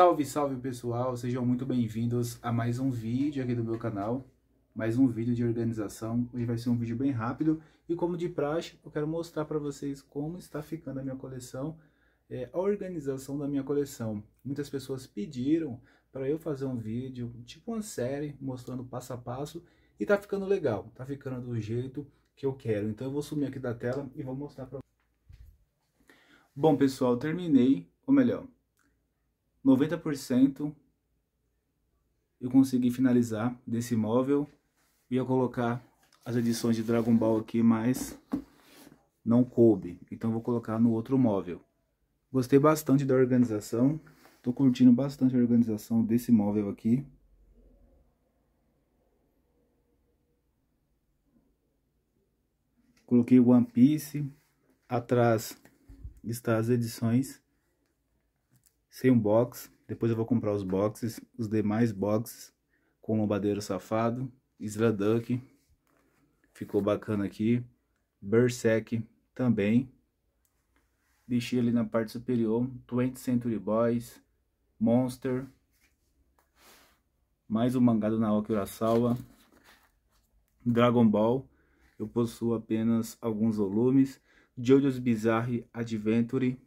Salve, salve pessoal, sejam muito bem-vindos a mais um vídeo aqui do meu canal, mais um vídeo de organização, hoje vai ser um vídeo bem rápido e como de praxe eu quero mostrar para vocês como está ficando a minha coleção, é, a organização da minha coleção. Muitas pessoas pediram para eu fazer um vídeo, tipo uma série, mostrando passo a passo e tá ficando legal, tá ficando do jeito que eu quero, então eu vou sumir aqui da tela e vou mostrar para vocês. Bom pessoal, terminei, ou melhor, 90% eu consegui finalizar desse móvel. Ia colocar as edições de Dragon Ball aqui, mas não coube. Então vou colocar no outro móvel. Gostei bastante da organização. Tô curtindo bastante a organização desse móvel aqui. Coloquei One Piece. Atrás está as edições sem um box. Depois eu vou comprar os boxes, os demais boxes com lombadeiro safado, Isla Duck, ficou bacana aqui, Berserk também. Deixei ali na parte superior, 20 Century Boys, Monster, mais um mangado na Naoki Urasawa, Dragon Ball, eu possuo apenas alguns volumes, Jojo's Bizarre Adventure,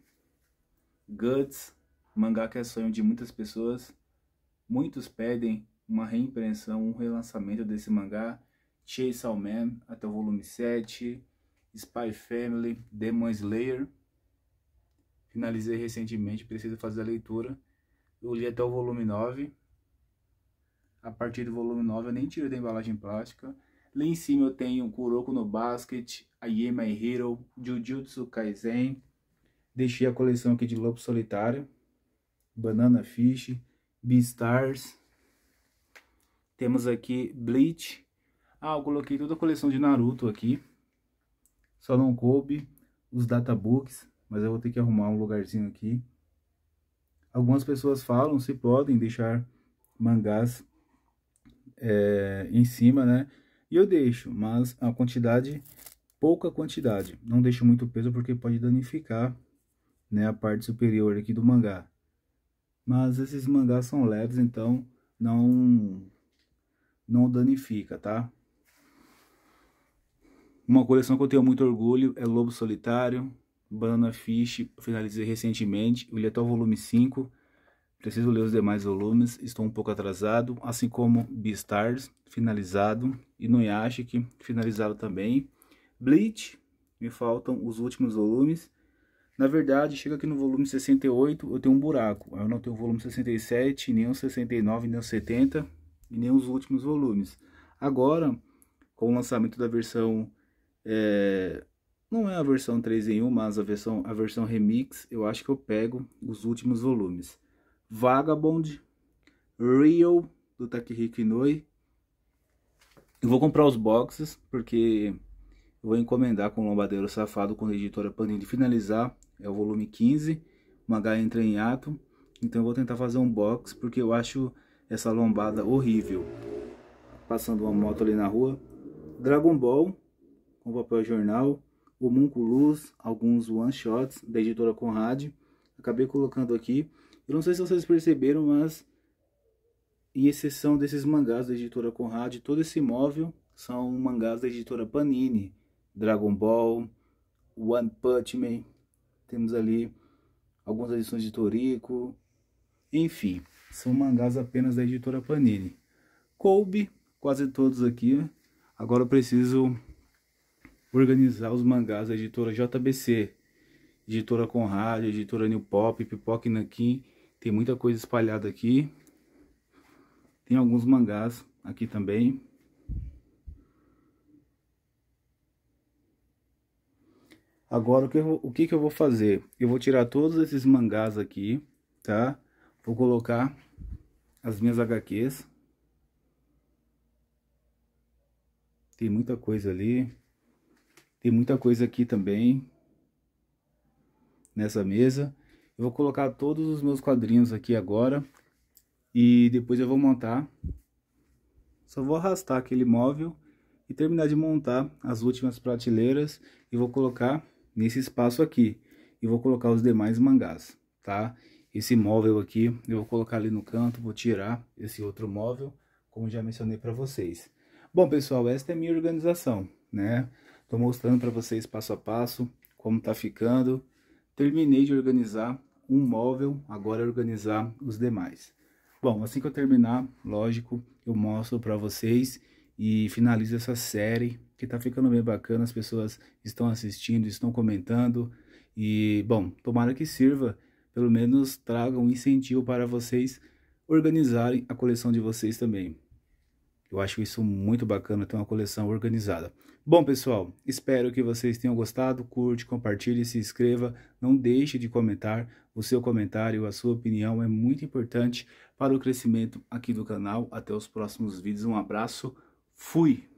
Guts, mangá que é sonho de muitas pessoas. Muitos pedem uma reimpressão, um relançamento desse mangá. Chase All Man, até o volume 7, Spy Family, Demon Slayer. Finalizei recentemente, preciso fazer a leitura. Eu li até o volume 9. A partir do volume 9 eu nem tirei da embalagem plástica. Lá em cima eu tenho Kuroko no Basket, I Am My Hero, Jujutsu Kaisen. Deixei a coleção aqui de Lobo Solitário. Banana Fish, Beastars. Temos aqui Bleach. Ah, eu coloquei toda a coleção de Naruto aqui. Só não coube os databooks, mas eu vou ter que arrumar um lugarzinho aqui. Algumas pessoas falam se podem deixar mangás é, em cima, né? E eu deixo, mas a quantidade, pouca quantidade. Não deixo muito peso porque pode danificar né, a parte superior aqui do mangá. Mas esses mangás são leves, então não não danifica, tá? Uma coleção que eu tenho muito orgulho é Lobo Solitário, Banana Fish, finalizei recentemente, o li é até o volume 5, preciso ler os demais volumes, estou um pouco atrasado, assim como Beastars, finalizado, Inuyashiki, finalizado também, Bleach, me faltam os últimos volumes, na verdade, chega aqui no volume 68, eu tenho um buraco. Eu não tenho o volume 67, nem o 69, nem o 70 e nem os últimos volumes. Agora, com o lançamento da versão... É, não é a versão 3 em 1, mas a versão, a versão remix, eu acho que eu pego os últimos volumes. Vagabond, Real, do Takehiko Inoue. Eu vou comprar os boxes, porque eu vou encomendar com o Lombadeiro Safado, quando a editora Panini finalizar é o volume 15, uma H entra em ato, então eu vou tentar fazer um box, porque eu acho essa lombada horrível. Passando uma moto ali na rua, Dragon Ball, com papel jornal, O Luz, alguns one-shots da editora Conrad, acabei colocando aqui, eu não sei se vocês perceberam, mas em exceção desses mangás da editora Conrad, todo esse móvel são mangás da editora Panini, Dragon Ball, One Punch Man, temos ali algumas edições de Torico. Enfim, são mangás apenas da editora Panini. Coube quase todos aqui. Agora eu preciso organizar os mangás da editora JBC, editora Conrad, editora New Pop, Pipoca e Nankin. Tem muita coisa espalhada aqui. Tem alguns mangás aqui também. Agora, o que, eu, o que, que eu vou fazer? Eu vou tirar todos esses mangás aqui, tá? Vou colocar as minhas HQs. Tem muita coisa ali. Tem muita coisa aqui também. Nessa mesa. Eu vou colocar todos os meus quadrinhos aqui agora. E depois eu vou montar. Só vou arrastar aquele móvel e terminar de montar as últimas prateleiras. E vou colocar nesse espaço aqui e vou colocar os demais mangás, tá? Esse móvel aqui eu vou colocar ali no canto, vou tirar esse outro móvel, como já mencionei para vocês. Bom, pessoal, esta é a minha organização, né? Tô mostrando para vocês passo a passo como tá ficando. Terminei de organizar um móvel, agora é organizar os demais. Bom, assim que eu terminar, lógico, eu mostro para vocês e finalize essa série que tá ficando bem bacana, as pessoas estão assistindo, estão comentando e, bom, tomara que sirva, pelo menos traga um incentivo para vocês organizarem a coleção de vocês também. Eu acho isso muito bacana ter uma coleção organizada. Bom, pessoal, espero que vocês tenham gostado. Curte, compartilhe, se inscreva. Não deixe de comentar. O seu comentário, a sua opinião é muito importante para o crescimento aqui do canal. Até os próximos vídeos. Um abraço. Fui.